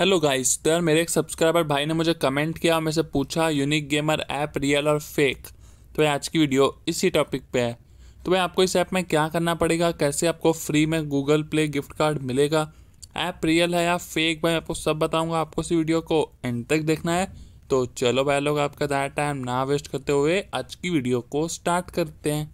hello guys तो यार मेरे एक सब्सक्राइबर भाई ने मुझे कमेंट किया और मेरे से पूछा यूनिक गेमर ऐप रियल और फेक तो आज की वीडियो इसी टॉपिक पे है तो भाई आपको इस ऐप में क्या करना पड़ेगा कैसे आपको फ्री में गूगल प्ले गिफ्ट कार्ड मिलेगा ऐप रियल है या फेक भाई आपको सब बताऊंगा आपको इस वीडियो को एंड तक देखना है तो चलो भाई लोग आपका ज़्यादा टाइम ना वेस्ट करते हुए आज की वीडियो को स्टार्ट करते हैं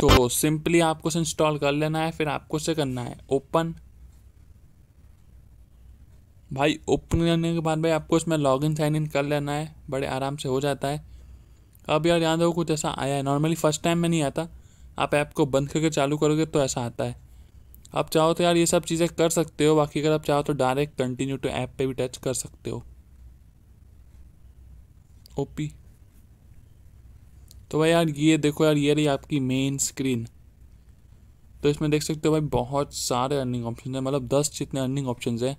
तो सिंपली आपको उसे इंस्टॉल कर लेना है फिर आपको उसे करना है ओपन भाई ओपन करने के बाद भाई आपको इसमें लॉग इन साइन इन कर लेना है बड़े आराम से हो जाता है अब यार याद हो कुछ ऐसा आया है नॉर्मली फर्स्ट टाइम में नहीं आता आप ऐप को बंद करके चालू करोगे तो ऐसा आता है आप चाहो तो यार ये सब चीज़ें कर सकते हो बाकी अगर आप चाहो तो डायरेक्ट कंटिन्यू टू ऐप पे भी टच कर सकते हो ओपी तो भाई यार ये देखो यार ये रही आपकी मेन स्क्रीन तो इसमें देख सकते हो भाई बहुत सारे अर्निंग ऑप्शन हैं मतलब दस जितने अर्निंग ऑप्शन हैं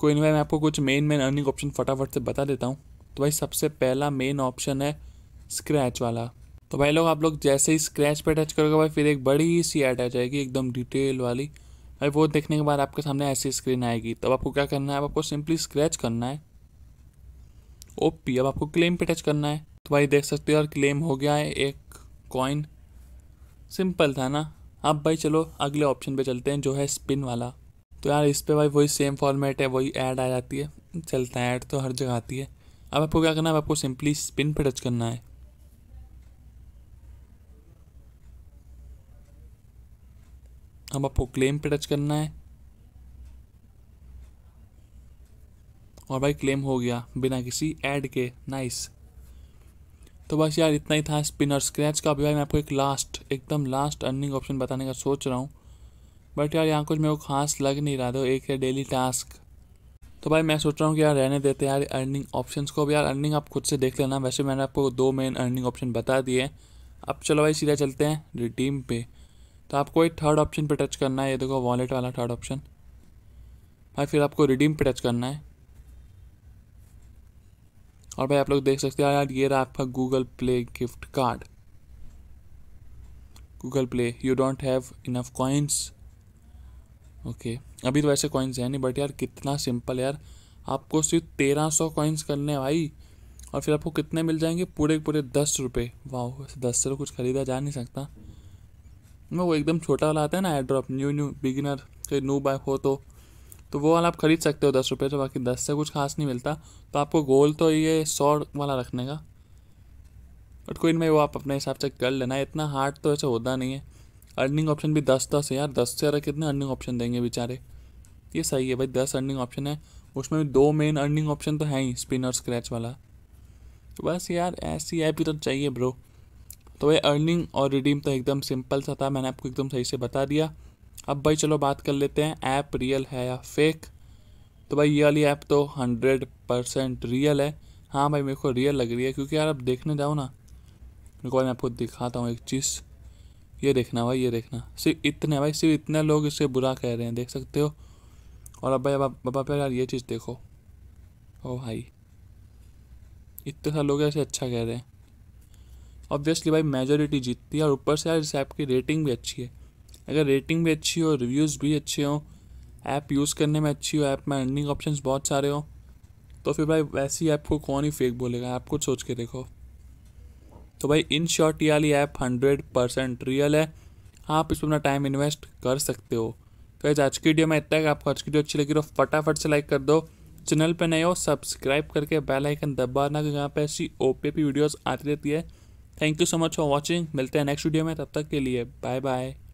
कोई नहीं भाई मैं आपको कुछ मेन मेन अर्निंग ऑप्शन फटाफट से बता देता हूँ तो भाई सबसे पहला मेन ऑप्शन है स्क्रैच वाला तो भाई लोग आप लोग जैसे ही स्क्रैच पे टच करोगे भाई फिर एक बड़ी सी ऐड आ जाएगी एकदम डिटेल वाली भाई वो देखने के बाद आपके सामने ऐसी स्क्रीन आएगी तब आपको क्या करना है अब आपको सिंपली स्क्रैच करना है ओपी अब आपको क्लेम पे टच करना है तो भाई देख सकते हो यार क्लेम हो गया है एक कॉइन सिंपल था ना अब भाई चलो अगले ऑप्शन पे चलते हैं जो है स्पिन वाला तो यार इस पर भाई वही सेम फॉर्मेट है वही ऐड आ जाती है चलता है ऐड तो हर जगह आती है अब आपको क्या करना है आपको सिंपली स्पिन पे टच करना है अब आपको क्लेम पे टच करना है और भाई क्लेम हो गया बिना किसी ऐड के नाइस तो बस यार इतना ही था स्पिन और स्क्रैच का अभी भाई मैं आपको एक लास्ट एकदम लास्ट अर्निंग ऑप्शन बताने का सोच रहा हूँ बट यार यहाँ कुछ मेरे को खास लग नहीं रहा था एक है डेली टास्क तो भाई मैं सोच रहा हूँ कि यार रहने देते यार अर्निंग ऑप्शंस को अब यार अर्निंग आप खुद से देख लेना वैसे मैंने आपको दो मेन अर्निंग ऑप्शन बता दिए अब चलो भाई सीधा चलते हैं रिडीम पे तो आपको एक थर्ड ऑप्शन पे टच करना है ये देखो वॉलेट वाला थर्ड ऑप्शन भाई फिर आपको रिडीम पे टच करना है और भाई आप लोग देख सकते हैं यार ये रहा आपका Google Play gift card Google Play you don't have enough coins okay अभी तो वैसे कॉइन्स हैं नहीं बट यार कितना सिंपल यार आपको सिर्फ तेरह सौ कॉइन्स करने भाई और फिर आपको कितने मिल जाएंगे पूरे पूरे दस रुपये वाह वैसे दस से तो कुछ ख़रीदा जा नहीं सकता मैं वो एकदम छोटा वाला आता है ना एड्रॉप न्यू न्यू बिगिनर कोई नू बाय हो तो तो वो वाला आप खरीद सकते हो दस रुपये तो बाकी दस से कुछ खास नहीं मिलता तो आपको गोल तो ये सौ वाला रखने का बट कोई में वो आप अपने हिसाब से कर लेना इतना हार्ड तो ऐसे होता नहीं है अर्निंग ऑप्शन भी दस दस है यार दस से अगर कितने अर्निंग ऑप्शन देंगे बेचारे ये सही है भाई दस अर्निंग ऑप्शन है उसमें भी दो मेन अर्निंग ऑप्शन तो हैं ही स्पिन और स्क्रैच वाला तो बस यार ऐसी ऐप ही तो चाहिए ब्रो तो ये अर्निंग और रिडीम तो एकदम सिंपल सा था मैंने आपको एकदम सही से बता दिया अब भाई चलो बात कर लेते हैं ऐप रियल है या फेक तो भाई ये वाली ऐप तो हंड्रेड परसेंट रियल है हाँ भाई मेरे को रियल लग रही है क्योंकि यार अब देखने जाओ ना मेरे को मैं आपको दिखाता हूँ एक चीज़ ये देखना भाई ये देखना सिर्फ इतने भाई सिर्फ इतने लोग इसे बुरा कह रहे हैं देख सकते हो और अब भाई अब बाबा पे यार ये चीज़ देखो ओ भाई इतने सारे लोग ऐसे अच्छा कह रहे हैं ऑब्वियसली भाई मेजोरिटी जीतती है और ऊपर से यार इस ऐप की रेटिंग भी अच्छी है अगर रेटिंग भी अच्छी हो रिव्यूज़ भी अच्छे हों ऐप यूज़ करने में अच्छी हो ऐप में अर्निंग ऑप्शन बहुत सारे हों तो फिर भाई वैसी ऐप को कौन ही फेक बोलेगा आप खुद सोच के देखो तो भाई इन शॉर्ट ये वाली ऐप हंड्रेड परसेंट रियल है आप इस पर अपना टाइम इन्वेस्ट कर सकते हो तो आज आज की वीडियो में इतना है आपको आज की वीडियो अच्छी लगी तो फटाफट से लाइक कर दो चैनल पर नए हो सब्सक्राइब करके बेल आइकन दबाना क्योंकि यहाँ पे ऐसी ओ पी वीडियोज़ आती रहती है thank you so much for watching मिलते हैं नेक्स्ट वीडियो में तब तक के लिए बाय बाय